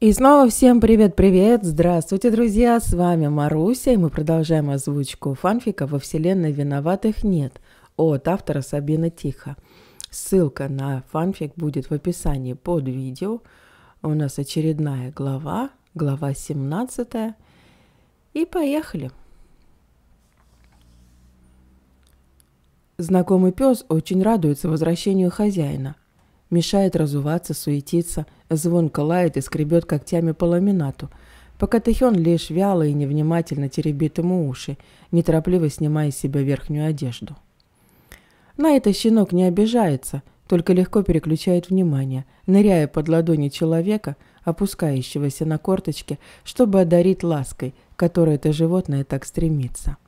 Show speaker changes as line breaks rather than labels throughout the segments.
И снова всем привет-привет! Здравствуйте, друзья! С вами Маруся, и мы продолжаем озвучку фанфика «Во вселенной виноватых нет» от автора Сабина Тихо. Ссылка на фанфик будет в описании под видео. У нас очередная глава, глава 17. И поехали! Знакомый пес очень радуется возвращению хозяина – Мешает разуваться, суетиться, звонко лает и скребет когтями по ламинату, пока Тэхён лишь вяло и невнимательно теребит ему уши, неторопливо снимая с себя верхнюю одежду. На это щенок не обижается, только легко переключает внимание, ныряя под ладони человека, опускающегося на корточки, чтобы одарить лаской, которой это животное так стремится.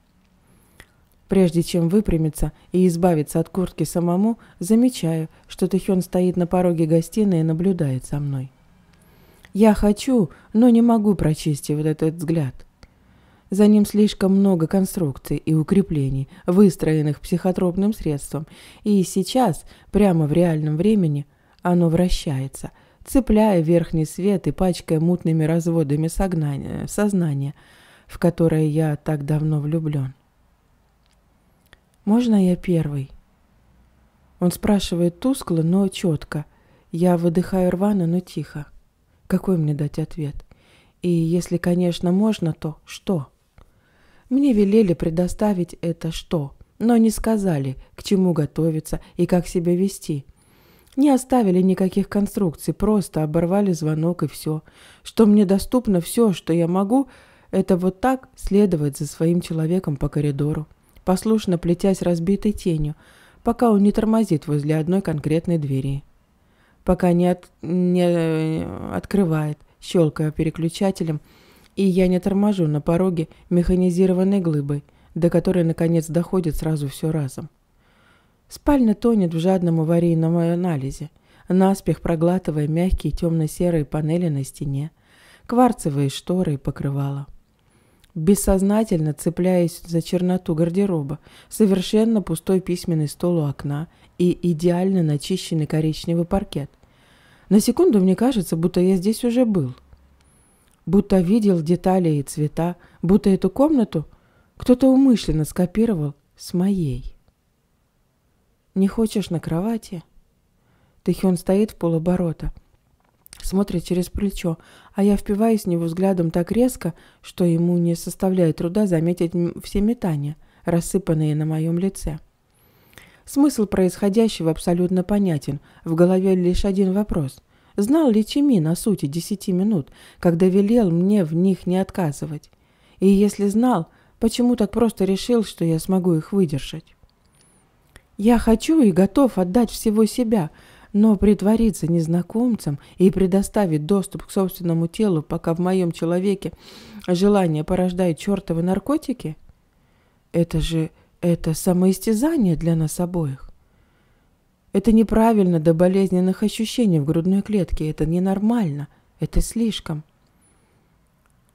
Прежде чем выпрямиться и избавиться от куртки самому, замечаю, что Тэхён стоит на пороге гостиной и наблюдает за мной. Я хочу, но не могу прочистить вот этот взгляд. За ним слишком много конструкций и укреплений, выстроенных психотропным средством, и сейчас, прямо в реальном времени, оно вращается, цепляя верхний свет и пачкая мутными разводами э, сознания, в которое я так давно влюблен. «Можно я первый?» Он спрашивает тускло, но четко. Я выдыхаю рвано, но тихо. Какой мне дать ответ? И если, конечно, можно, то что? Мне велели предоставить это что, но не сказали, к чему готовиться и как себя вести. Не оставили никаких конструкций, просто оборвали звонок и все. Что мне доступно, все, что я могу, это вот так следовать за своим человеком по коридору послушно плетясь разбитой тенью, пока он не тормозит возле одной конкретной двери. Пока не, от, не э, открывает, щелкая переключателем, и я не торможу на пороге механизированной глыбой, до которой, наконец, доходит сразу все разом. Спальня тонет в жадном аварийном анализе, наспех проглатывая мягкие темно-серые панели на стене, кварцевые шторы и покрывала бессознательно цепляясь за черноту гардероба, совершенно пустой письменный стол у окна и идеально начищенный коричневый паркет. На секунду мне кажется, будто я здесь уже был. Будто видел детали и цвета, будто эту комнату кто-то умышленно скопировал с моей. «Не хочешь на кровати?» Тэхён стоит в полоборота – смотрит через плечо, а я впиваюсь в него взглядом так резко, что ему не составляет труда заметить все метания, рассыпанные на моем лице. Смысл происходящего абсолютно понятен. В голове лишь один вопрос. Знал ли Чимин на сути десяти минут, когда велел мне в них не отказывать? И если знал, почему так просто решил, что я смогу их выдержать? Я хочу и готов отдать всего себя – но притвориться незнакомцем и предоставить доступ к собственному телу, пока в моем человеке желание порождает чертовы наркотики, это же это самоистязание для нас обоих. Это неправильно до болезненных ощущений в грудной клетке. Это ненормально. Это слишком.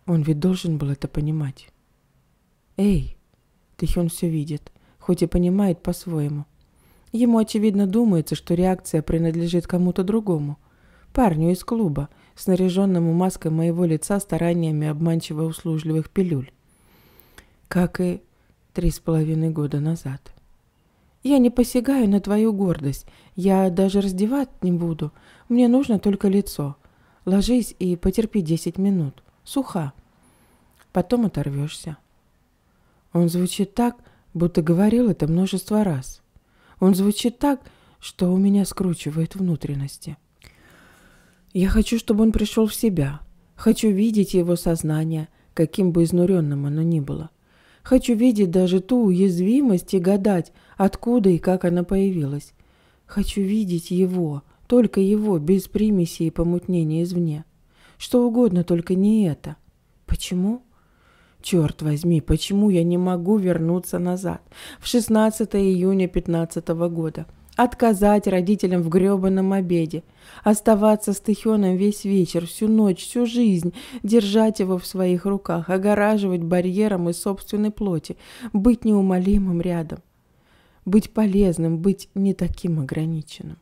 Он ведь должен был это понимать. «Эй!» Тихон все видит, хоть и понимает по-своему – Ему, очевидно, думается, что реакция принадлежит кому-то другому. Парню из клуба, снаряженному маской моего лица стараниями обманчиво услужливых пилюль. Как и три с половиной года назад. Я не посягаю на твою гордость. Я даже раздевать не буду. Мне нужно только лицо. Ложись и потерпи десять минут. Суха. Потом оторвешься. Он звучит так, будто говорил это множество раз. Он звучит так, что у меня скручивает внутренности. Я хочу, чтобы он пришел в себя. Хочу видеть его сознание, каким бы изнуренным оно ни было. Хочу видеть даже ту уязвимость и гадать, откуда и как она появилась. Хочу видеть его, только его, без примесей и помутнения извне. Что угодно, только не это. Почему? Черт возьми, почему я не могу вернуться назад? В 16 июня 15 года. Отказать родителям в грёбаном обеде. Оставаться с Тихёном весь вечер, всю ночь, всю жизнь. Держать его в своих руках, огораживать барьером из собственной плоти. Быть неумолимым рядом. Быть полезным, быть не таким ограниченным.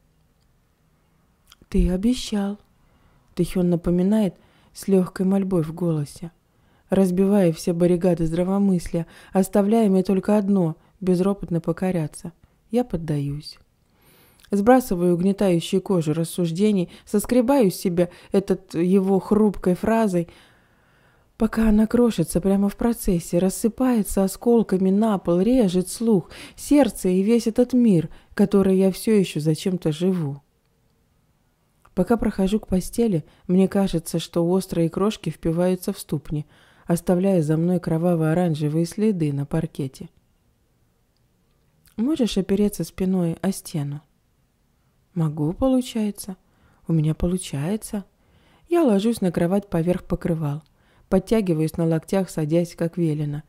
«Ты обещал», — Тихён напоминает с легкой мольбой в голосе разбивая все баррикады здравомыслия, оставляя мне только одно – безропотно покоряться. Я поддаюсь. Сбрасываю угнетающие кожу рассуждений, соскребаю себя этот его хрупкой фразой, пока она крошится прямо в процессе, рассыпается осколками на пол, режет слух, сердце и весь этот мир, который я все еще зачем-то живу. Пока прохожу к постели, мне кажется, что острые крошки впиваются в ступни – оставляя за мной кроваво-оранжевые следы на паркете. «Можешь опереться спиной о стену?» «Могу, получается. У меня получается». Я ложусь на кровать поверх покрывал, подтягиваюсь на локтях, садясь, как велено.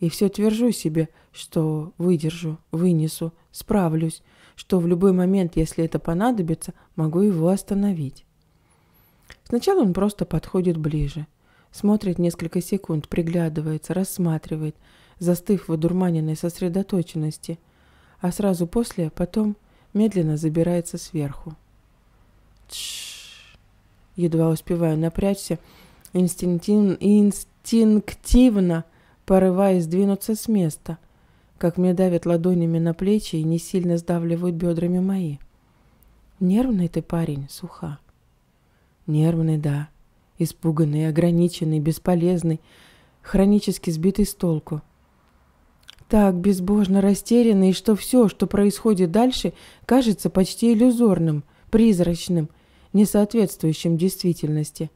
И все твержу себе, что выдержу, вынесу, справлюсь, что в любой момент, если это понадобится, могу его остановить. Сначала он просто подходит ближе – Смотрит несколько секунд, приглядывается, рассматривает, застыв в одурманенной сосредоточенности, а сразу после, потом, медленно забирается сверху. Тш. Едва успеваю напрячься, инстинктивно, инстинктивно порываясь двинуться с места, как мне давят ладонями на плечи и не сильно сдавливают бедрами мои. Нервный ты парень, суха. Нервный, да испуганный, ограниченный, бесполезный, хронически сбитый с толку. Так безбожно растерянный, что все, что происходит дальше, кажется почти иллюзорным, призрачным, не соответствующим действительности,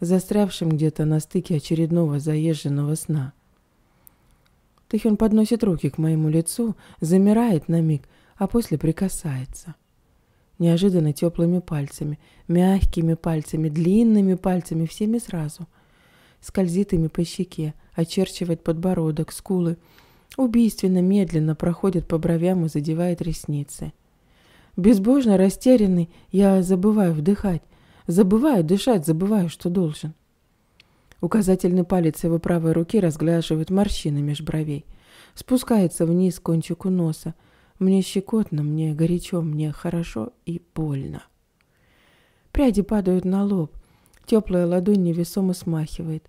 застрявшим где-то на стыке очередного заезженного сна. Тихон подносит руки к моему лицу, замирает на миг, а после прикасается неожиданно теплыми пальцами, мягкими пальцами, длинными пальцами, всеми сразу. Скользит ими по щеке, очерчивает подбородок, скулы. Убийственно медленно проходит по бровям и задевает ресницы. Безбожно растерянный, я забываю вдыхать, забываю дышать, забываю, что должен. Указательный палец его правой руки разглаживает морщины меж бровей, спускается вниз к кончику носа, мне щекотно, мне горячо, мне хорошо и больно. Пряди падают на лоб. Теплая ладонь невесомо смахивает.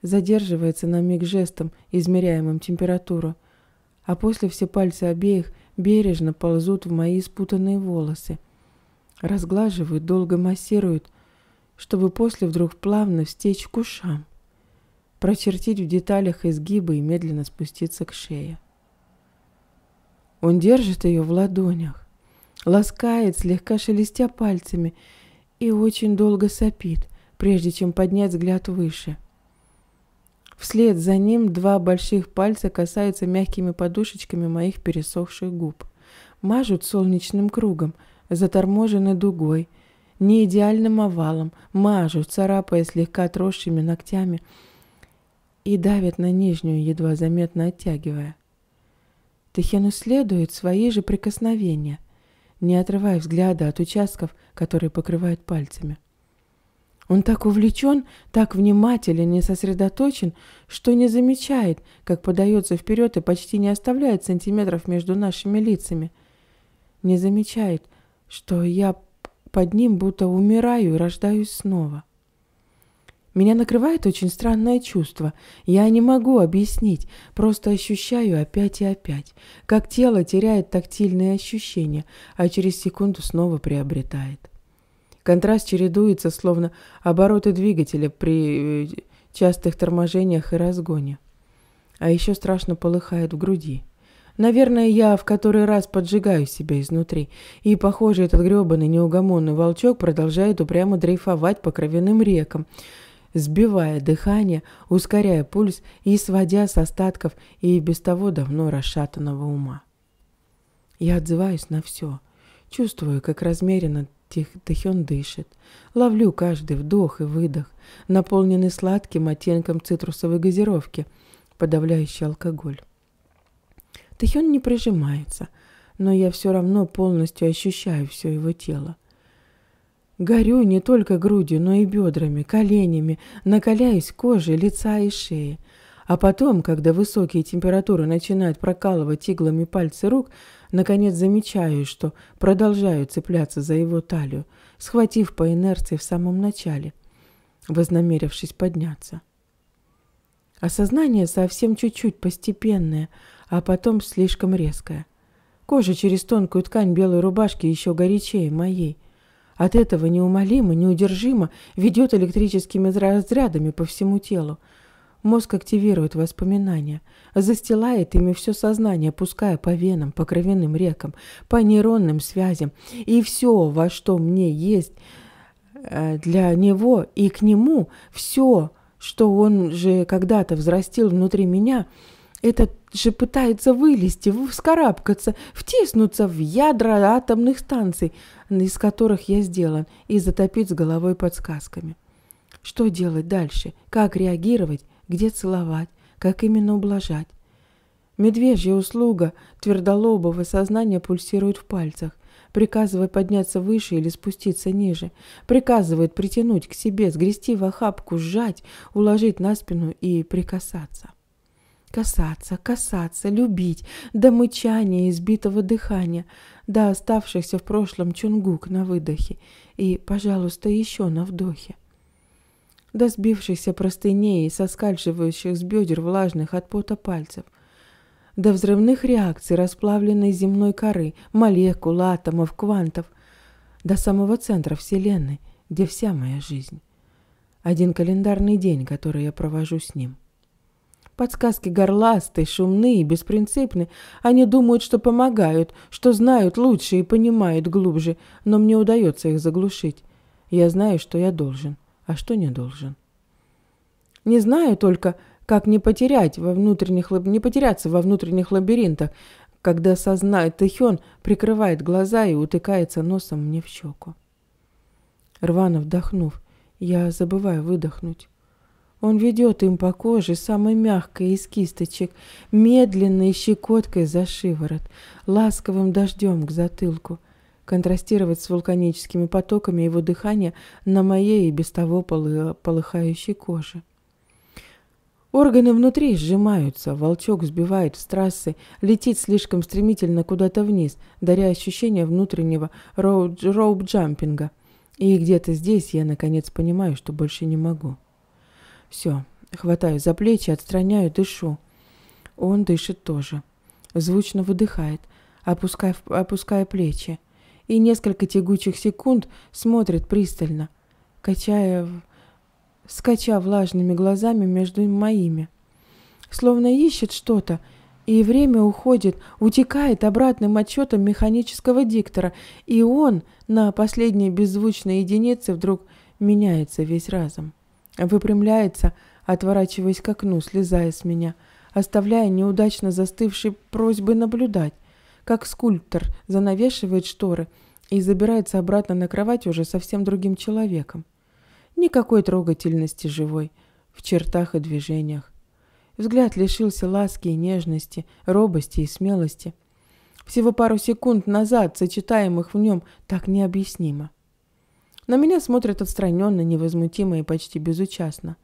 Задерживается на миг жестом, измеряемым температуру. А после все пальцы обеих бережно ползут в мои спутанные волосы. Разглаживают, долго массируют, чтобы после вдруг плавно стечь к ушам. Прочертить в деталях изгибы и медленно спуститься к шее. Он держит ее в ладонях, ласкает, слегка шелестя пальцами, и очень долго сопит, прежде чем поднять взгляд выше. Вслед за ним два больших пальца касаются мягкими подушечками моих пересохших губ. Мажут солнечным кругом, заторможены дугой, не идеальным овалом, мажут, царапая слегка отросшими ногтями и давят на нижнюю, едва заметно оттягивая. Техену следуют свои же прикосновения, не отрывая взгляда от участков, которые покрывают пальцами. Он так увлечен, так внимателен и сосредоточен, что не замечает, как подается вперед и почти не оставляет сантиметров между нашими лицами. Не замечает, что я под ним будто умираю и рождаюсь снова. Меня накрывает очень странное чувство. Я не могу объяснить, просто ощущаю опять и опять, как тело теряет тактильные ощущения, а через секунду снова приобретает. Контраст чередуется, словно обороты двигателя при э, частых торможениях и разгоне. А еще страшно полыхает в груди. Наверное, я в который раз поджигаю себя изнутри, и, похоже, этот грёбаный неугомонный волчок продолжает упрямо дрейфовать по кровяным рекам, сбивая дыхание, ускоряя пульс и сводя с остатков и без того давно расшатанного ума. Я отзываюсь на все, чувствую, как размеренно Тихтахен дышит. Ловлю каждый вдох и выдох, наполненный сладким оттенком цитрусовой газировки, подавляющий алкоголь. Тахен не прижимается, но я все равно полностью ощущаю все его тело. Горю не только грудью, но и бедрами, коленями, накаляясь кожей лица и шеи. А потом, когда высокие температуры начинают прокалывать иглами пальцы рук, наконец замечаю, что продолжаю цепляться за его талию, схватив по инерции в самом начале, вознамерившись подняться. Осознание совсем чуть-чуть постепенное, а потом слишком резкое. Кожа через тонкую ткань белой рубашки еще горячее моей – от этого неумолимо, неудержимо ведет электрическими разрядами по всему телу. Мозг активирует воспоминания, застилает ими все сознание, пуская по венам, по кровяным рекам, по нейронным связям. И все, во что мне есть э, для него и к нему, все, что он же когда-то взрастил внутри меня, это же пытаются вылезти, вскарабкаться, втиснуться в ядра атомных станций, из которых я сделан, и затопить с головой подсказками. Что делать дальше? Как реагировать? Где целовать? Как именно ублажать? Медвежья услуга твердолобого сознания пульсирует в пальцах, приказывая подняться выше или спуститься ниже, приказывает притянуть к себе, сгрести в охапку, сжать, уложить на спину и прикасаться. Касаться, касаться, любить, до мычания избитого дыхания, до оставшихся в прошлом чунгук на выдохе и, пожалуйста, еще на вдохе. До сбившихся простыней и соскальзывающих с бедер влажных от пота пальцев. До взрывных реакций расплавленной земной коры, молекул, атомов, квантов. До самого центра Вселенной, где вся моя жизнь. Один календарный день, который я провожу с ним. Подсказки горластые, шумные и беспринципны. Они думают, что помогают, что знают лучше и понимают глубже, но мне удается их заглушить. Я знаю, что я должен, а что не должен. Не знаю только, как не потерять во внутренних не потеряться во внутренних лабиринтах, когда сознание Тэхён прикрывает глаза и утыкается носом мне в щеку. Рвано вдохнув, я забываю выдохнуть. Он ведет им по коже, самой мягкой из кисточек, медленной щекоткой за шиворот, ласковым дождем к затылку. Контрастировать с вулканическими потоками его дыхания на моей и без того полыхающей коже. Органы внутри сжимаются, волчок сбивает с трассы, летит слишком стремительно куда-то вниз, даря ощущение внутреннего роуп-джампинга. И где-то здесь я, наконец, понимаю, что больше не могу. Все, хватаю за плечи, отстраняю, дышу. Он дышит тоже. Звучно выдыхает, опуская, опуская плечи. И несколько тягучих секунд смотрит пристально, качая, скача влажными глазами между моими. Словно ищет что-то, и время уходит, утекает обратным отчетом механического диктора, и он на последней беззвучной единице вдруг меняется весь разом. Выпрямляется, отворачиваясь к окну, слезая с меня, оставляя неудачно застывшей просьбы наблюдать, как скульптор занавешивает шторы и забирается обратно на кровать уже совсем другим человеком. Никакой трогательности живой, в чертах и движениях. Взгляд лишился ласки и нежности, робости и смелости. Всего пару секунд назад, сочетаемых в нем, так необъяснимо. На меня смотрят отстраненно, невозмутимо и почти безучастно.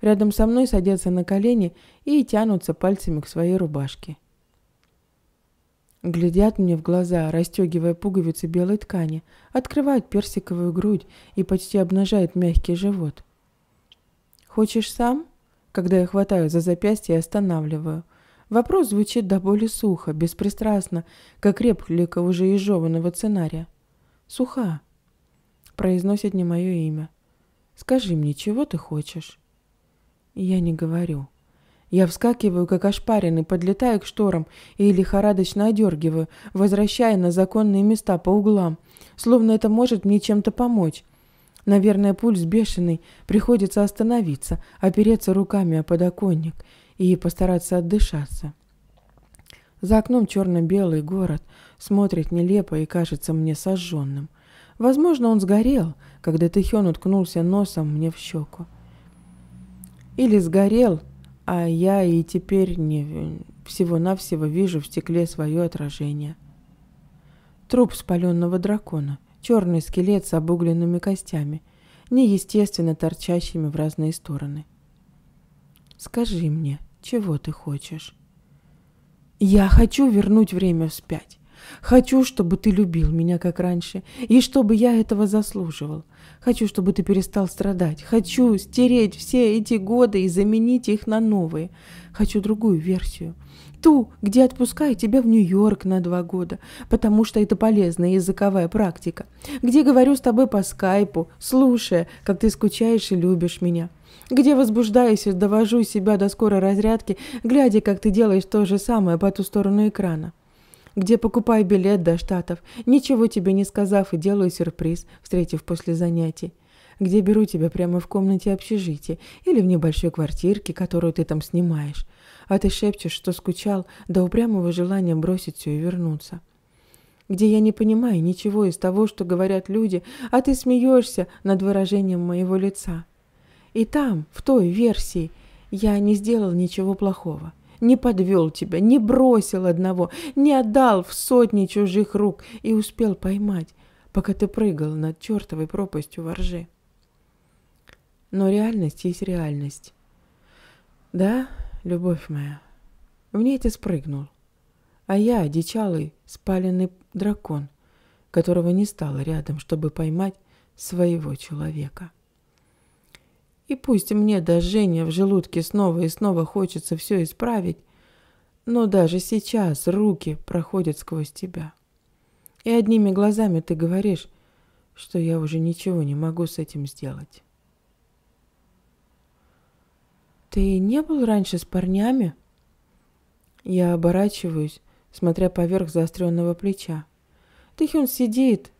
Рядом со мной садятся на колени и тянутся пальцами к своей рубашке. Глядят мне в глаза, расстегивая пуговицы белой ткани, открывают персиковую грудь и почти обнажают мягкий живот. «Хочешь сам?» Когда я хватаю за запястье и останавливаю. Вопрос звучит до боли сухо, беспристрастно, как реплика уже изжеванного сценария. «Суха» произносит не мое имя. Скажи мне, чего ты хочешь? Я не говорю. Я вскакиваю, как ошпаренный, подлетаю к шторам и лихорадочно одергиваю, возвращая на законные места по углам, словно это может мне чем-то помочь. Наверное, пульс бешеный, приходится остановиться, опереться руками о подоконник и постараться отдышаться. За окном черно-белый город смотрит нелепо и кажется мне сожженным – Возможно, он сгорел, когда Тэхён уткнулся носом мне в щеку. Или сгорел, а я и теперь не всего-навсего вижу в стекле свое отражение. Труп спаленного дракона, черный скелет с обугленными костями, неестественно торчащими в разные стороны. «Скажи мне, чего ты хочешь?» «Я хочу вернуть время вспять!» Хочу, чтобы ты любил меня, как раньше, и чтобы я этого заслуживал. Хочу, чтобы ты перестал страдать. Хочу стереть все эти годы и заменить их на новые. Хочу другую версию. Ту, где отпускаю тебя в Нью-Йорк на два года, потому что это полезная языковая практика. Где говорю с тобой по скайпу, слушая, как ты скучаешь и любишь меня где возбуждаюсь и довожу себя до скорой разрядки, глядя, как ты делаешь то же самое по ту сторону экрана где покупаю билет до Штатов, ничего тебе не сказав и делаю сюрприз, встретив после занятий, где беру тебя прямо в комнате общежития или в небольшой квартирке, которую ты там снимаешь, а ты шепчешь, что скучал до упрямого желания бросить все и вернуться» где я не понимаю ничего из того, что говорят люди, а ты смеешься над выражением моего лица. И там, в той версии, я не сделал ничего плохого не подвел тебя, не бросил одного, не отдал в сотни чужих рук и успел поймать, пока ты прыгал над чертовой пропастью во рже. Но реальность есть реальность. Да, любовь моя, в ней ты спрыгнул, а я, дичалый спаленный дракон, которого не стало рядом, чтобы поймать своего человека. И пусть мне до жжения в желудке снова и снова хочется все исправить, но даже сейчас руки проходят сквозь тебя. И одними глазами ты говоришь, что я уже ничего не могу с этим сделать. «Ты не был раньше с парнями?» Я оборачиваюсь, смотря поверх заостренного плеча. Тихюн сидит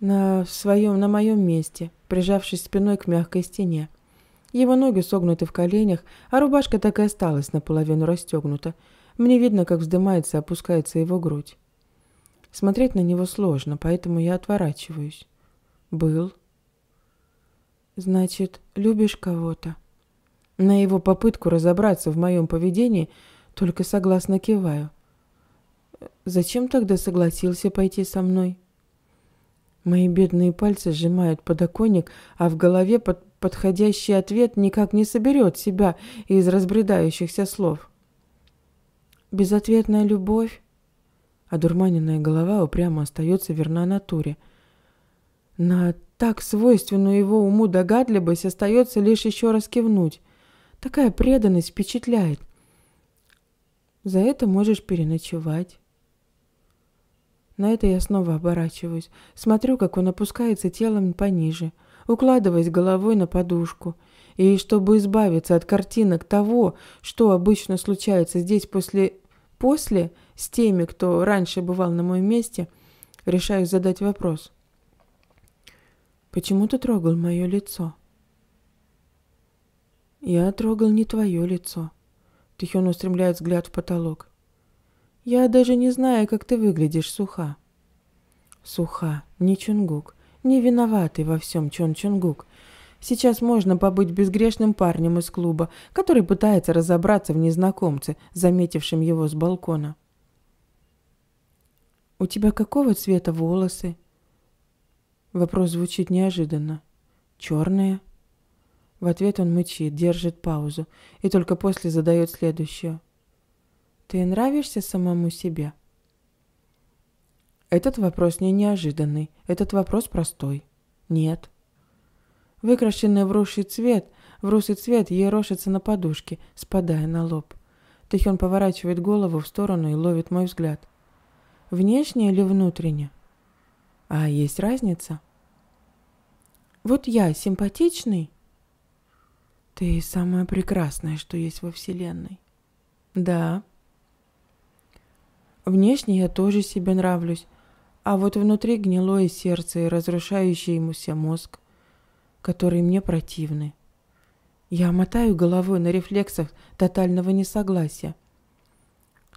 на своем, на моем месте – прижавшись спиной к мягкой стене. Его ноги согнуты в коленях, а рубашка так и осталась наполовину расстегнута. Мне видно, как вздымается и опускается его грудь. Смотреть на него сложно, поэтому я отворачиваюсь. Был. Значит, любишь кого-то? На его попытку разобраться в моем поведении только согласно киваю. Зачем тогда согласился пойти со мной? Мои бедные пальцы сжимают подоконник, а в голове под подходящий ответ никак не соберет себя из разбредающихся слов. Безответная любовь. а дурманенная голова упрямо остается верна натуре. На так свойственную его уму догадливость остается лишь еще раз кивнуть. Такая преданность впечатляет. За это можешь переночевать. На это я снова оборачиваюсь, смотрю, как он опускается телом пониже, укладываясь головой на подушку. И чтобы избавиться от картинок того, что обычно случается здесь после... После, с теми, кто раньше бывал на моем месте, решаю задать вопрос. «Почему ты трогал мое лицо?» «Я трогал не твое лицо». Тихон устремляет взгляд в потолок. Я даже не знаю, как ты выглядишь, Суха. Суха, не Чунгук, не виноватый во всем Чон Чунгук. Сейчас можно побыть безгрешным парнем из клуба, который пытается разобраться в незнакомце, заметившем его с балкона. «У тебя какого цвета волосы?» Вопрос звучит неожиданно. «Черные?» В ответ он мычит, держит паузу и только после задает следующее. Ты нравишься самому себе? Этот вопрос не неожиданный, этот вопрос простой. Нет. Выкрашенный в русый цвет, в русый цвет рошится на подушке, спадая на лоб. Тихон поворачивает голову в сторону и ловит мой взгляд. Внешне или внутренне? А есть разница? Вот я симпатичный? Ты самое прекрасное, что есть во Вселенной. Да. Внешне я тоже себе нравлюсь, а вот внутри гнилое сердце и разрушающий ему мозг, которые мне противны. Я мотаю головой на рефлексах тотального несогласия.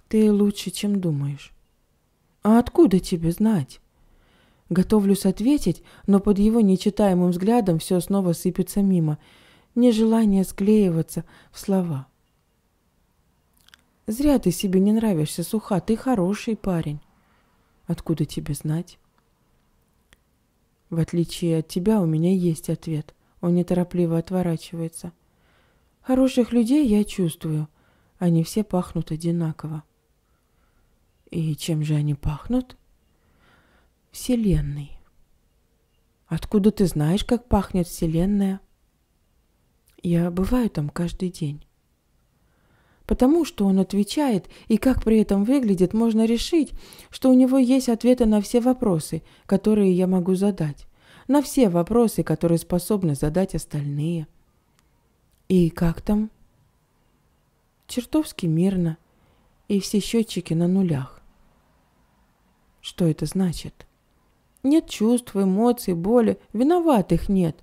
Ты лучше, чем думаешь. А откуда тебе знать? Готовлюсь ответить, но под его нечитаемым взглядом все снова сыпется мимо. Нежелание склеиваться в слова. Зря ты себе не нравишься, Суха, ты хороший парень. Откуда тебе знать? В отличие от тебя у меня есть ответ. Он неторопливо отворачивается. Хороших людей я чувствую. Они все пахнут одинаково. И чем же они пахнут? Вселенной. Откуда ты знаешь, как пахнет Вселенная? Я бываю там каждый день. Потому что он отвечает, и как при этом выглядит, можно решить, что у него есть ответы на все вопросы, которые я могу задать. На все вопросы, которые способны задать остальные. И как там? Чертовски мирно. И все счетчики на нулях. Что это значит? Нет чувств, эмоций, боли. Виноватых нет.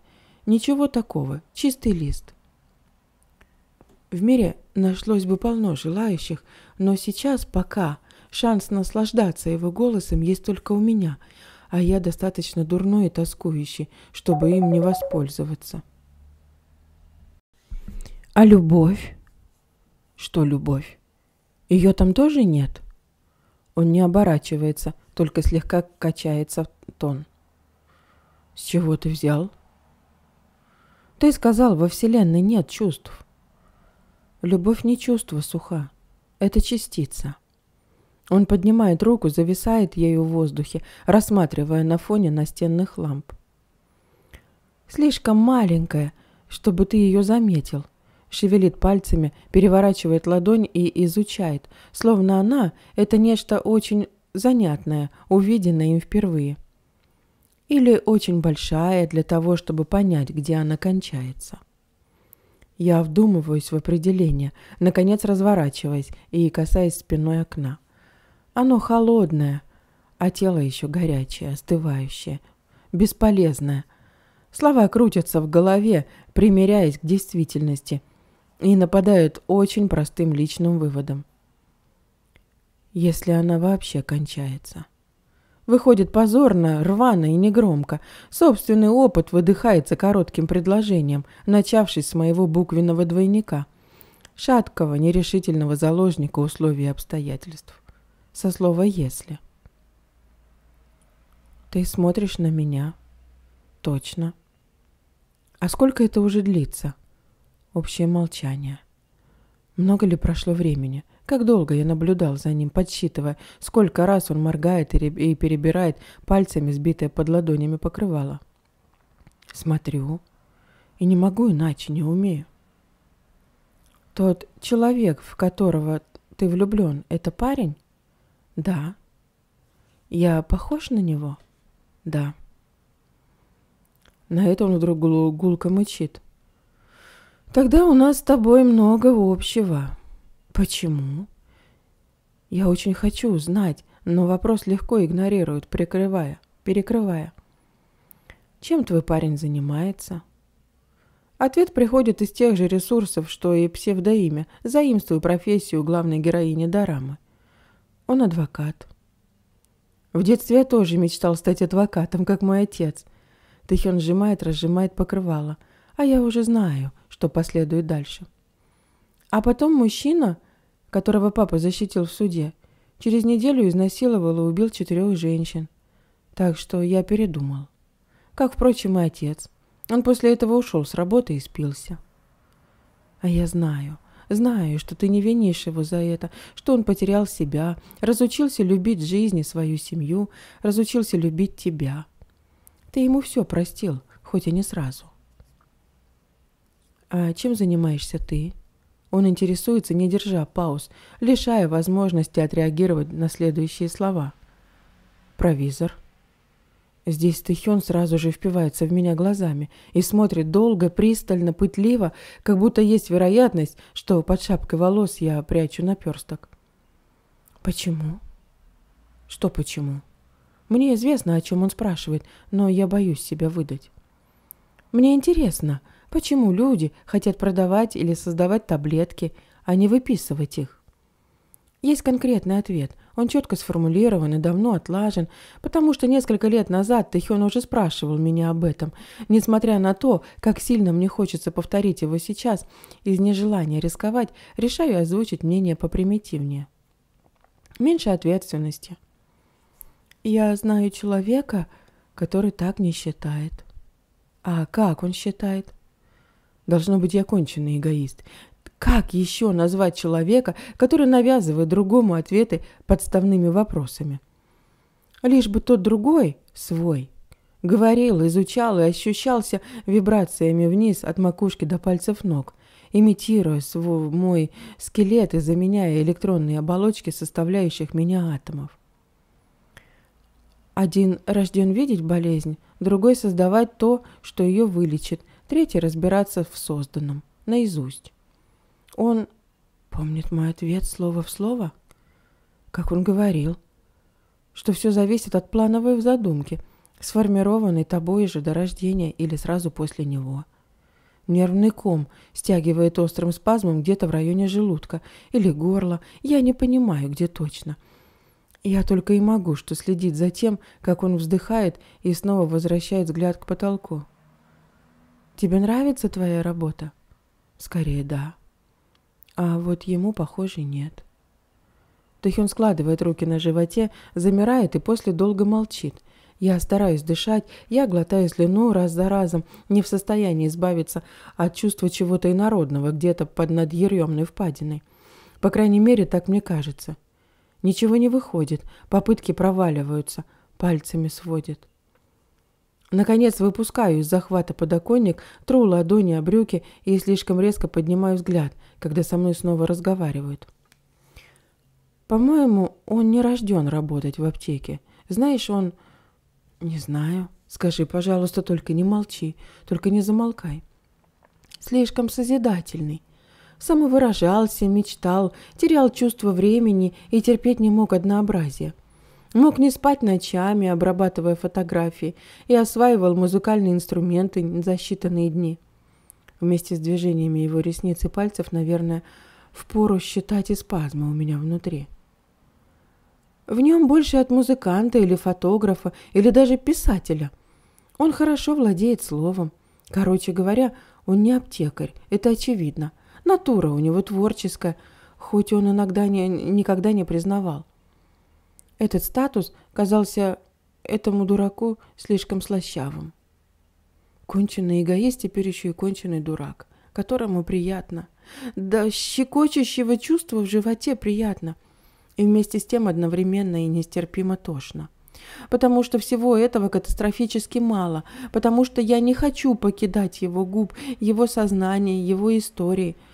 Ничего такого. Чистый лист. В мире нашлось бы полно желающих, но сейчас пока шанс наслаждаться его голосом есть только у меня, а я достаточно дурной и тоскующий, чтобы им не воспользоваться. А любовь? Что любовь? Ее там тоже нет? Он не оборачивается, только слегка качается в тон. С чего ты взял? Ты сказал, во Вселенной нет чувств. Любовь не чувство суха. Это частица. Он поднимает руку, зависает ею в воздухе, рассматривая на фоне настенных ламп. «Слишком маленькая, чтобы ты ее заметил», — шевелит пальцами, переворачивает ладонь и изучает, словно она — это нечто очень занятное, увиденное им впервые. Или очень большая для того, чтобы понять, где она кончается. Я вдумываюсь в определение, наконец разворачиваясь и касаясь спиной окна. Оно холодное, а тело еще горячее, остывающее, бесполезное. Слова крутятся в голове, примеряясь к действительности, и нападают очень простым личным выводом. Если она вообще кончается – Выходит позорно, рвано и негромко. Собственный опыт выдыхается коротким предложением, начавшись с моего буквенного двойника. Шаткого, нерешительного заложника условий и обстоятельств. Со слова «если». Ты смотришь на меня. Точно. А сколько это уже длится? Общее молчание. Много ли прошло времени? Как долго я наблюдал за ним, подсчитывая, сколько раз он моргает и перебирает пальцами, сбитое под ладонями покрывало. Смотрю. И не могу иначе, не умею. Тот человек, в которого ты влюблен, это парень? Да. Я похож на него? Да. На это он вдруг гулко мычит. Тогда у нас с тобой много общего. Почему? Я очень хочу узнать, но вопрос легко игнорируют, прикрывая, перекрывая. Чем твой парень занимается? Ответ приходит из тех же ресурсов, что и псевдоимя, заимствую профессию главной героини Дорамы. Он адвокат. В детстве я тоже мечтал стать адвокатом, как мой отец. Тэхён сжимает, разжимает покрывало. А я уже знаю – что последует дальше. А потом мужчина, которого папа защитил в суде, через неделю изнасиловал и убил четырех женщин. Так что я передумал. Как, впрочем, и отец. Он после этого ушел с работы и спился. А я знаю, знаю, что ты не винишь его за это, что он потерял себя, разучился любить жизнь и свою семью, разучился любить тебя. Ты ему все простил, хоть и не сразу. «А чем занимаешься ты?» Он интересуется, не держа пауз, лишая возможности отреагировать на следующие слова. «Провизор». Здесь Тэхён сразу же впивается в меня глазами и смотрит долго, пристально, пытливо, как будто есть вероятность, что под шапкой волос я прячу наперсток. «Почему?» «Что почему?» Мне известно, о чем он спрашивает, но я боюсь себя выдать. «Мне интересно», Почему люди хотят продавать или создавать таблетки, а не выписывать их? Есть конкретный ответ. Он четко сформулирован и давно отлажен, потому что несколько лет назад Тэхён уже спрашивал меня об этом. Несмотря на то, как сильно мне хочется повторить его сейчас, из нежелания рисковать, решаю озвучить мнение попримитивнее. Меньше ответственности. Я знаю человека, который так не считает. А как он считает? Должно быть, я конченый эгоист. Как еще назвать человека, который навязывает другому ответы подставными вопросами? Лишь бы тот другой, свой, говорил, изучал и ощущался вибрациями вниз от макушки до пальцев ног, имитируя свой мой скелет и заменяя электронные оболочки, составляющих меня атомов. Один рожден видеть болезнь, другой создавать то, что ее вылечит – третий разбираться в созданном, наизусть. Он помнит мой ответ слово в слово, как он говорил, что все зависит от плановой задумки, сформированной тобой же до рождения или сразу после него. Нервный ком стягивает острым спазмом где-то в районе желудка или горла, я не понимаю, где точно – я только и могу, что следить за тем, как он вздыхает и снова возвращает взгляд к потолку. Тебе нравится твоя работа? Скорее, да. А вот ему, похоже, нет. Тэхён складывает руки на животе, замирает и после долго молчит. Я стараюсь дышать, я глотаю слюну раз за разом, не в состоянии избавиться от чувства чего-то инородного где-то под надъеремной впадиной. По крайней мере, так мне кажется. Ничего не выходит, попытки проваливаются, пальцами сводит. Наконец выпускаю из захвата подоконник, тру ладони о брюки и слишком резко поднимаю взгляд, когда со мной снова разговаривают. «По-моему, он не рожден работать в аптеке. Знаешь, он...» «Не знаю. Скажи, пожалуйста, только не молчи, только не замолкай. Слишком созидательный. Самовыражался, мечтал, терял чувство времени и терпеть не мог однообразия. Мог не спать ночами, обрабатывая фотографии, и осваивал музыкальные инструменты за считанные дни. Вместе с движениями его ресниц и пальцев, наверное, впору считать и спазмы у меня внутри. В нем больше от музыканта или фотографа, или даже писателя. Он хорошо владеет словом. Короче говоря, он не аптекарь, это очевидно. Натура у него творческая, хоть он иногда не, никогда не признавал. Этот статус казался этому дураку слишком слащавым. Конченый эгоист теперь еще и конченый дурак, которому приятно. Да щекочущего чувства в животе приятно. И вместе с тем одновременно и нестерпимо тошно. Потому что всего этого катастрофически мало. Потому что я не хочу покидать его губ, его сознание, его истории –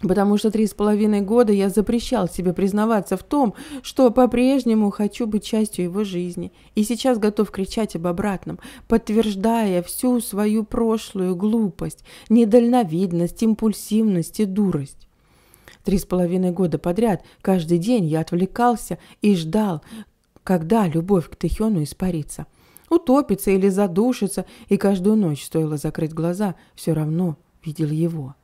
Потому что три с половиной года я запрещал себе признаваться в том, что по-прежнему хочу быть частью его жизни. И сейчас готов кричать об обратном, подтверждая всю свою прошлую глупость, недальновидность, импульсивность и дурость. Три с половиной года подряд каждый день я отвлекался и ждал, когда любовь к Тэхёну испарится. Утопится или задушится, и каждую ночь стоило закрыть глаза, все равно видел его.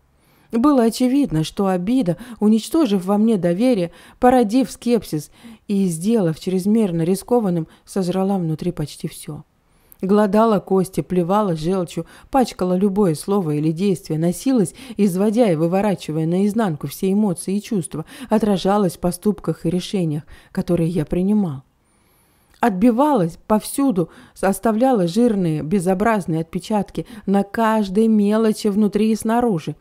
Было очевидно, что обида, уничтожив во мне доверие, породив скепсис и сделав чрезмерно рискованным, сожрала внутри почти все. Гладала кости, плевала желчью, пачкала любое слово или действие, носилась, изводя и выворачивая наизнанку все эмоции и чувства, отражалась в поступках и решениях, которые я принимал отбивалась повсюду, оставляла жирные, безобразные отпечатки на каждой мелочи внутри и снаружи.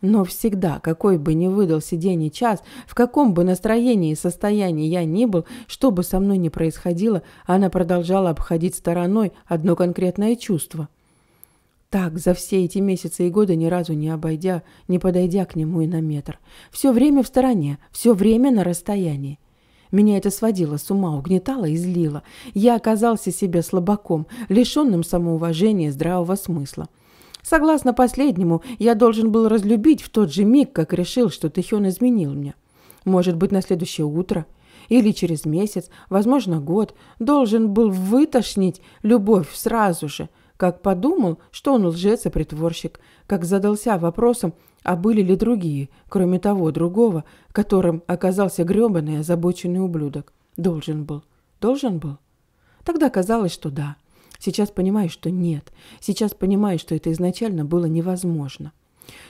Но всегда, какой бы ни выдался день и час, в каком бы настроении и состоянии я ни был, что бы со мной ни происходило, она продолжала обходить стороной одно конкретное чувство. Так, за все эти месяцы и годы ни разу не обойдя, не подойдя к нему и на метр. Все время в стороне, все время на расстоянии. Меня это сводило с ума, угнетало и злило. Я оказался себе слабаком, лишенным самоуважения, здравого смысла. Согласно последнему, я должен был разлюбить в тот же миг, как решил, что Тэхён изменил меня. Может быть, на следующее утро или через месяц, возможно, год, должен был вытошнить любовь сразу же, как подумал, что он лжец и притворщик, как задался вопросом, а были ли другие, кроме того другого, которым оказался грёбаный озабоченный ублюдок. Должен был. Должен был. Тогда казалось, что да. Сейчас понимаю, что нет. Сейчас понимаю, что это изначально было невозможно.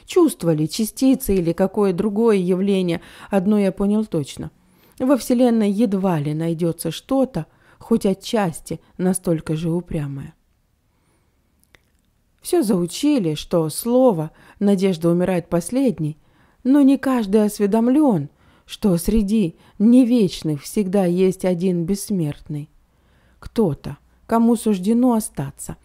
Чувство ли, частица или какое другое явление, одно я понял точно. Во Вселенной едва ли найдется что-то, хоть отчасти настолько же упрямое. Все заучили, что слово «надежда умирает последней», но не каждый осведомлен, что среди невечных всегда есть один бессмертный. Кто-то кому суждено остаться.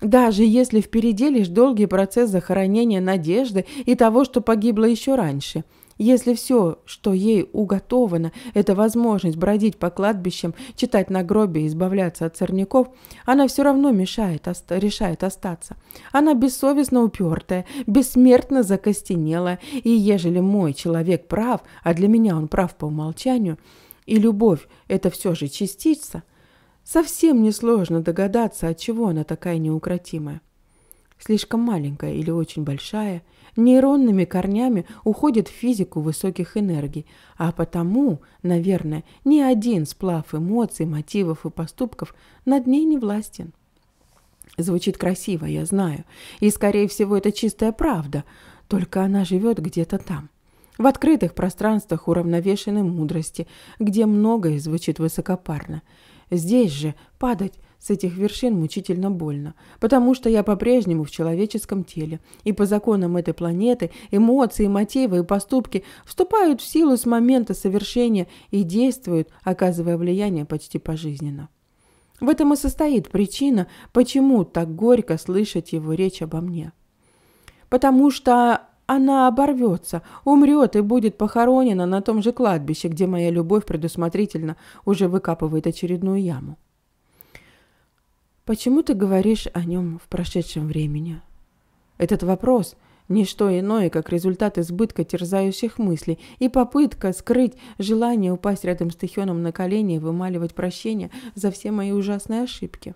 Даже если впереди лишь долгий процесс захоронения надежды и того, что погибло еще раньше. Если все, что ей уготовано, это возможность бродить по кладбищам, читать на гробе и избавляться от сорняков, она все равно мешает, ост решает остаться. Она бессовестно упертая, бессмертно закостенелая, и ежели мой человек прав, а для меня он прав по умолчанию, и любовь – это все же частица – Совсем несложно догадаться, от чего она такая неукротимая. Слишком маленькая или очень большая, нейронными корнями уходит в физику высоких энергий, а потому, наверное, ни один сплав эмоций, мотивов и поступков над ней не властен. Звучит красиво, я знаю, и, скорее всего, это чистая правда, только она живет где-то там. В открытых пространствах уравновешенной мудрости, где многое звучит высокопарно – Здесь же падать с этих вершин мучительно больно, потому что я по-прежнему в человеческом теле, и по законам этой планеты эмоции, мотивы и поступки вступают в силу с момента совершения и действуют, оказывая влияние почти пожизненно. В этом и состоит причина, почему так горько слышать его речь обо мне. Потому что она оборвется, умрет и будет похоронена на том же кладбище, где моя любовь предусмотрительно уже выкапывает очередную яму. Почему ты говоришь о нем в прошедшем времени? Этот вопрос – не что иное, как результат избытка терзающих мыслей и попытка скрыть желание упасть рядом с Тихоном на колени и вымаливать прощение за все мои ужасные ошибки.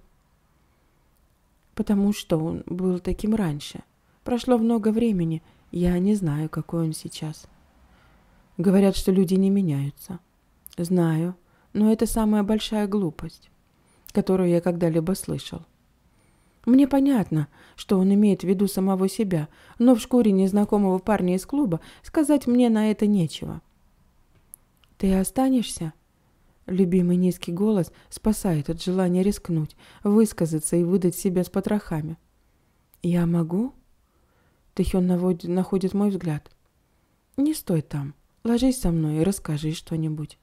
Потому что он был таким раньше. Прошло много времени – я не знаю, какой он сейчас. Говорят, что люди не меняются. Знаю, но это самая большая глупость, которую я когда-либо слышал. Мне понятно, что он имеет в виду самого себя, но в шкуре незнакомого парня из клуба сказать мне на это нечего. «Ты останешься?» Любимый низкий голос спасает от желания рискнуть, высказаться и выдать себя с потрохами. «Я могу?» Тэхён находит мой взгляд. «Не стой там. Ложись со мной и расскажи что-нибудь».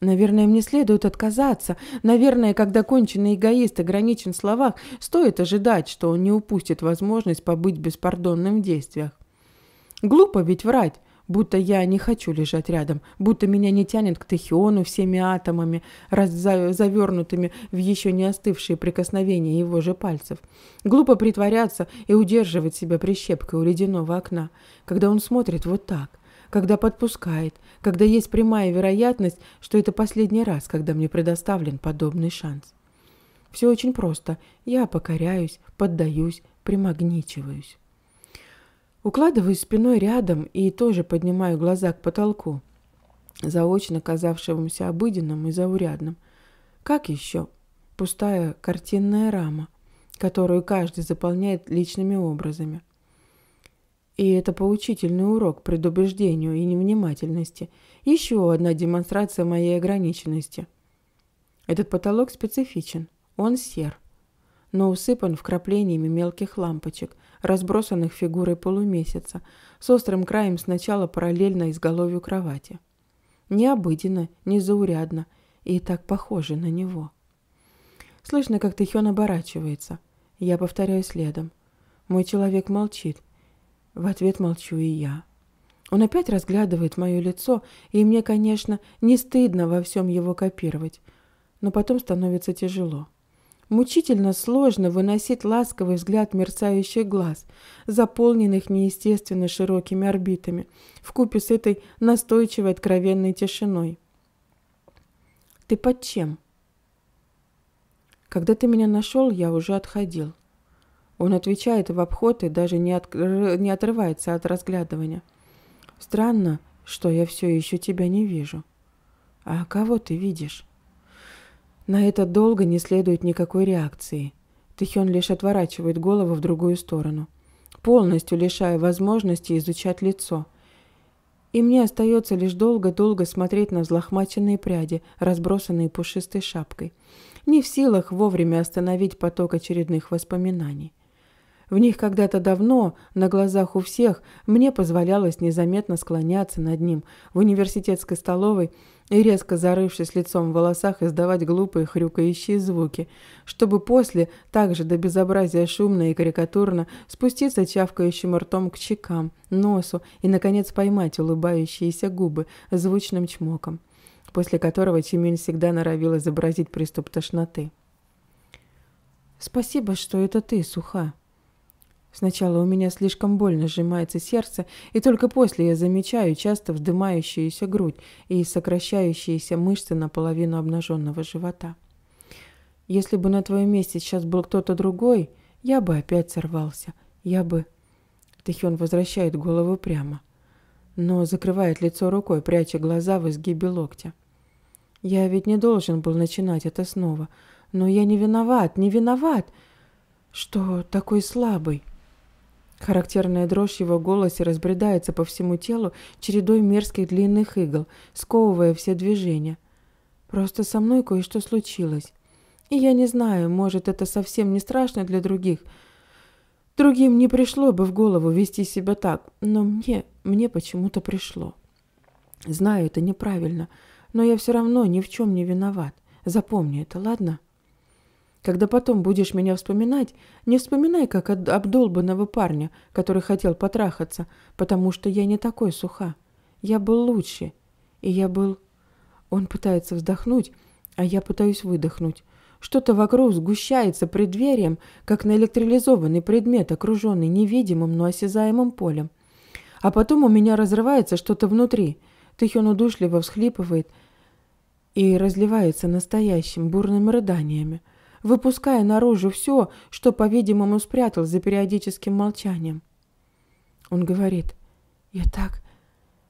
Наверное, мне следует отказаться. Наверное, когда конченый эгоист ограничен в словах, стоит ожидать, что он не упустит возможность побыть беспардонным в действиях. Глупо ведь врать будто я не хочу лежать рядом, будто меня не тянет к Техиону всеми атомами, раз завернутыми в еще не остывшие прикосновения его же пальцев. Глупо притворяться и удерживать себя прищепкой у ледяного окна, когда он смотрит вот так, когда подпускает, когда есть прямая вероятность, что это последний раз, когда мне предоставлен подобный шанс. Все очень просто. Я покоряюсь, поддаюсь, примагничиваюсь. Укладываюсь спиной рядом и тоже поднимаю глаза к потолку, заочно казавшемуся обыденным и заурядным. Как еще? Пустая картинная рама, которую каждый заполняет личными образами. И это поучительный урок предубеждению и невнимательности. Еще одна демонстрация моей ограниченности. Этот потолок специфичен. Он сер но усыпан вкраплениями мелких лампочек, разбросанных фигурой полумесяца, с острым краем сначала параллельно изголовью кровати. Необыденно, незаурядно и так похоже на него. Слышно, как Тэхён оборачивается. Я повторяю следом. Мой человек молчит. В ответ молчу и я. Он опять разглядывает мое лицо, и мне, конечно, не стыдно во всем его копировать, но потом становится тяжело. Мучительно сложно выносить ласковый взгляд мерцающих глаз, заполненных неестественно широкими орбитами, вкупе с этой настойчивой откровенной тишиной. «Ты под чем?» «Когда ты меня нашел, я уже отходил». Он отвечает в обход и даже не, от... не отрывается от разглядывания. «Странно, что я все еще тебя не вижу». «А кого ты видишь?» На это долго не следует никакой реакции. Тэхён лишь отворачивает голову в другую сторону, полностью лишая возможности изучать лицо. И мне остается лишь долго-долго смотреть на взлохмаченные пряди, разбросанные пушистой шапкой, не в силах вовремя остановить поток очередных воспоминаний. В них когда-то давно, на глазах у всех, мне позволялось незаметно склоняться над ним в университетской столовой, и, резко зарывшись лицом в волосах, издавать глупые хрюкающие звуки, чтобы после, также до безобразия шумно и карикатурно, спуститься чавкающим ртом к щекам, носу и, наконец, поймать улыбающиеся губы звучным чмоком, после которого Чимин всегда норовил изобразить приступ тошноты. «Спасибо, что это ты, Суха», Сначала у меня слишком больно сжимается сердце, и только после я замечаю часто вздымающуюся грудь и сокращающиеся мышцы наполовину обнаженного живота. Если бы на твоем месте сейчас был кто-то другой, я бы опять сорвался. Я бы... Тэхён возвращает голову прямо, но закрывает лицо рукой, пряча глаза в изгибе локтя. Я ведь не должен был начинать это снова. Но я не виноват, не виноват, что такой слабый. Характерная дрожь его голоса разбредается по всему телу чередой мерзких длинных игл, сковывая все движения. «Просто со мной кое-что случилось. И я не знаю, может, это совсем не страшно для других. Другим не пришло бы в голову вести себя так, но мне, мне почему-то пришло. Знаю, это неправильно, но я все равно ни в чем не виноват. Запомни это, ладно?» Когда потом будешь меня вспоминать, не вспоминай как обдолбанного парня, который хотел потрахаться, потому что я не такой суха. Я был лучше. И я был... Он пытается вздохнуть, а я пытаюсь выдохнуть. Что-то вокруг сгущается преддверием, как на электролизованный предмет, окруженный невидимым, но осязаемым полем. А потом у меня разрывается что-то внутри. Тихон удушливо всхлипывает и разливается настоящим бурными рыданиями выпуская наружу все, что, по-видимому, спрятал за периодическим молчанием. Он говорит, «Я так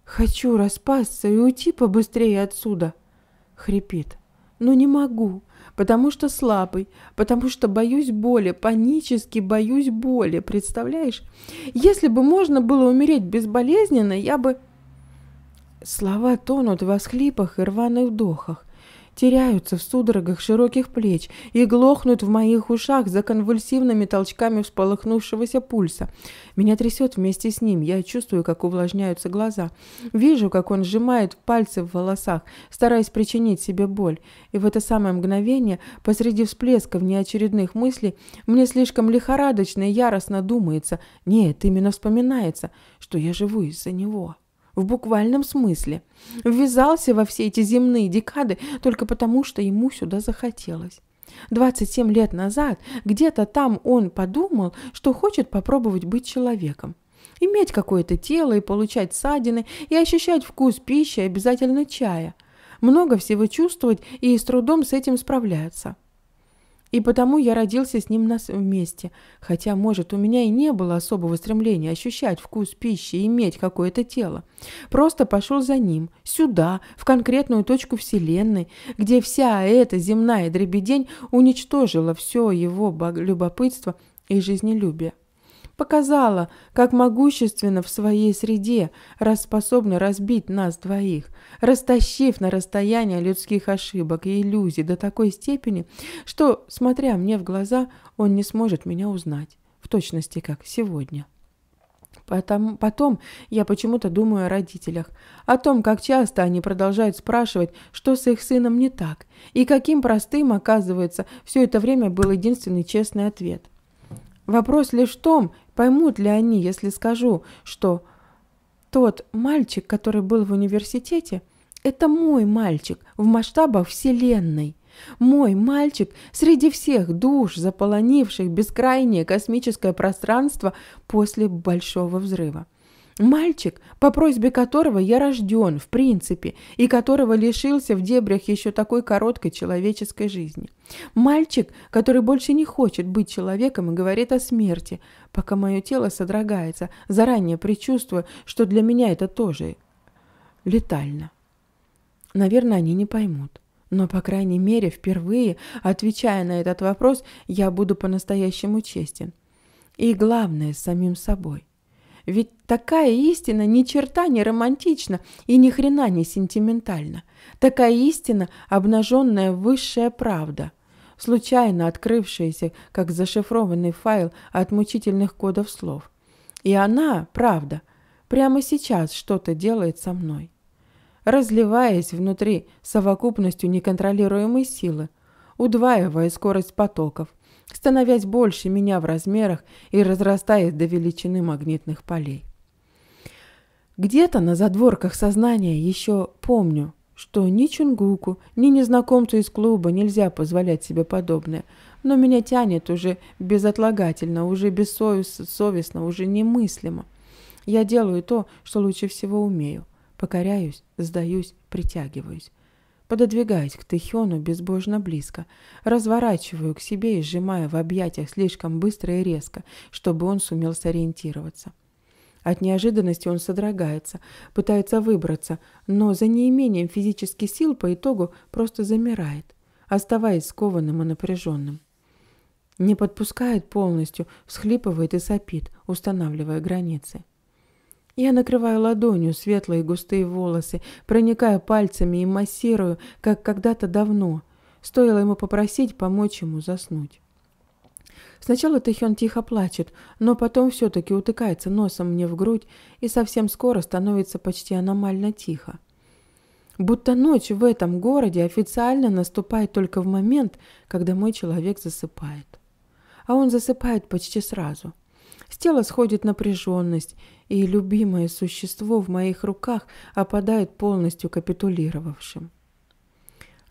хочу распасться и уйти побыстрее отсюда», — хрипит, «но не могу, потому что слабый, потому что боюсь боли, панически боюсь боли, представляешь? Если бы можно было умереть безболезненно, я бы...» Слова тонут в восхлипах и рваных вдохах теряются в судорогах широких плеч и глохнут в моих ушах за конвульсивными толчками всполохнувшегося пульса. Меня трясет вместе с ним, я чувствую, как увлажняются глаза. Вижу, как он сжимает пальцы в волосах, стараясь причинить себе боль. И в это самое мгновение, посреди всплесков неочередных мыслей, мне слишком лихорадочно и яростно думается, нет, именно вспоминается, что я живу из-за него» в буквальном смысле. Ввязался во все эти земные декады только потому, что ему сюда захотелось. 27 лет назад где-то там он подумал, что хочет попробовать быть человеком. Иметь какое-то тело и получать садины и ощущать вкус пищи, обязательно чая. Много всего чувствовать и с трудом с этим справляться. И потому я родился с ним нас вместе, хотя, может, у меня и не было особого стремления ощущать вкус пищи, и иметь какое-то тело. Просто пошел за ним, сюда, в конкретную точку Вселенной, где вся эта земная дребедень уничтожила все его любопытство и жизнелюбие. Показала, как могущественно в своей среде, раз способна разбить нас двоих, растащив на расстояние людских ошибок и иллюзий до такой степени, что, смотря мне в глаза, он не сможет меня узнать, в точности как сегодня. Потом, потом я почему-то думаю о родителях, о том, как часто они продолжают спрашивать, что с их сыном не так, и каким простым, оказывается, все это время был единственный честный ответ – Вопрос лишь в том, поймут ли они, если скажу, что тот мальчик, который был в университете, это мой мальчик в масштабах Вселенной. Мой мальчик среди всех душ, заполонивших бескрайнее космическое пространство после Большого взрыва. Мальчик, по просьбе которого я рожден, в принципе, и которого лишился в дебрях еще такой короткой человеческой жизни. Мальчик, который больше не хочет быть человеком и говорит о смерти, пока мое тело содрогается, заранее предчувствуя, что для меня это тоже летально. Наверное, они не поймут. Но, по крайней мере, впервые, отвечая на этот вопрос, я буду по-настоящему честен. И главное, с самим собой. Ведь такая истина ни черта не романтична и ни хрена не сентиментальна. Такая истина – обнаженная высшая правда, случайно открывшаяся, как зашифрованный файл от мучительных кодов слов. И она, правда, прямо сейчас что-то делает со мной. Разливаясь внутри совокупностью неконтролируемой силы, удваивая скорость потоков, становясь больше меня в размерах и разрастаясь до величины магнитных полей. Где-то на задворках сознания еще помню, что ни Чунгуку, ни незнакомцу из клуба нельзя позволять себе подобное, но меня тянет уже безотлагательно, уже бессовестно, уже немыслимо. Я делаю то, что лучше всего умею. Покоряюсь, сдаюсь, притягиваюсь пододвигаясь к Тэхёну безбожно близко, разворачиваю к себе и сжимая в объятиях слишком быстро и резко, чтобы он сумел сориентироваться. От неожиданности он содрогается, пытается выбраться, но за неимением физических сил по итогу просто замирает, оставаясь скованным и напряженным. Не подпускает полностью, всхлипывает и сопит, устанавливая границы. Я накрываю ладонью светлые густые волосы, проникаю пальцами и массирую, как когда-то давно. Стоило ему попросить помочь ему заснуть. Сначала Тэхён тихо плачет, но потом все-таки утыкается носом мне в грудь и совсем скоро становится почти аномально тихо. Будто ночь в этом городе официально наступает только в момент, когда мой человек засыпает. А он засыпает почти сразу – с тела сходит напряженность, и любимое существо в моих руках опадает полностью капитулировавшим.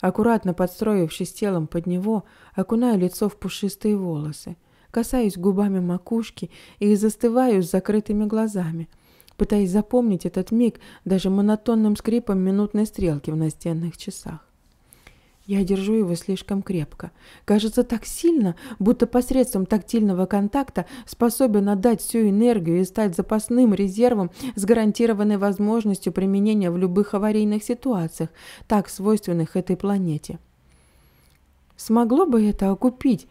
Аккуратно подстроившись телом под него, окунаю лицо в пушистые волосы, касаюсь губами макушки и застываю с закрытыми глазами, пытаясь запомнить этот миг даже монотонным скрипом минутной стрелки в настенных часах. Я держу его слишком крепко. Кажется, так сильно, будто посредством тактильного контакта способен отдать всю энергию и стать запасным резервом с гарантированной возможностью применения в любых аварийных ситуациях, так свойственных этой планете. Смогло бы это окупить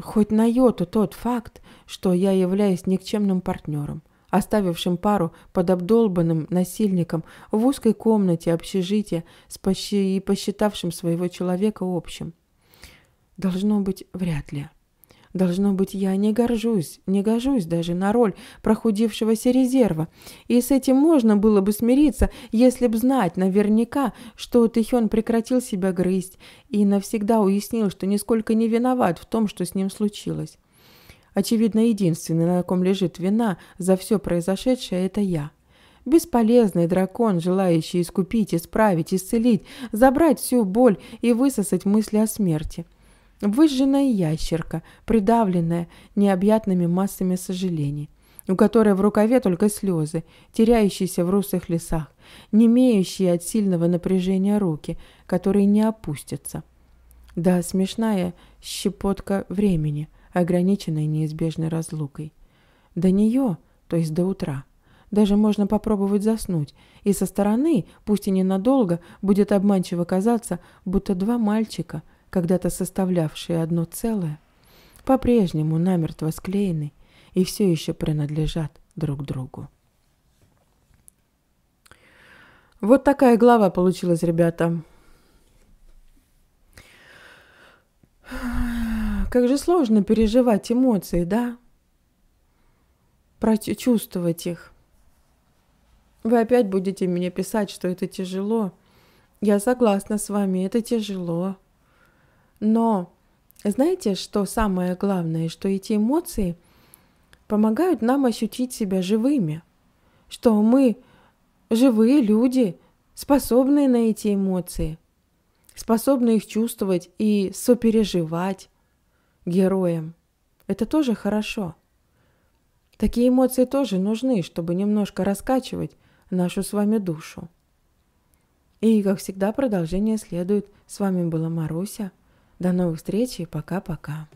хоть на йоту тот факт, что я являюсь никчемным партнером оставившим пару под обдолбанным насильником в узкой комнате общежития с пощи... и посчитавшим своего человека общим. Должно быть, вряд ли. Должно быть, я не горжусь, не гожусь даже на роль прохудившегося резерва. И с этим можно было бы смириться, если б знать наверняка, что Тэхён прекратил себя грызть и навсегда уяснил, что нисколько не виноват в том, что с ним случилось. Очевидно, единственный, на ком лежит вина за все произошедшее, это я. Бесполезный дракон, желающий искупить, исправить, исцелить, забрать всю боль и высосать мысли о смерти. Выжженная ящерка, придавленная необъятными массами сожалений у которой в рукаве только слезы, теряющиеся в русых лесах, не имеющие от сильного напряжения руки, которые не опустятся. Да, смешная щепотка времени, ограниченной неизбежной разлукой. До нее, то есть до утра, даже можно попробовать заснуть, и со стороны, пусть и ненадолго, будет обманчиво казаться, будто два мальчика, когда-то составлявшие одно целое, по-прежнему намертво склеены и все еще принадлежат друг другу. Вот такая глава получилась, ребята. Как же сложно переживать эмоции, да? Прочувствовать их. Вы опять будете мне писать, что это тяжело. Я согласна с вами, это тяжело. Но знаете, что самое главное, что эти эмоции помогают нам ощутить себя живыми, что мы живые люди, способные на эти эмоции, способны их чувствовать и сопереживать, героем. Это тоже хорошо. Такие эмоции тоже нужны, чтобы немножко раскачивать нашу с вами душу. И, как всегда, продолжение следует. С вами была Маруся. До новых встреч и пока-пока.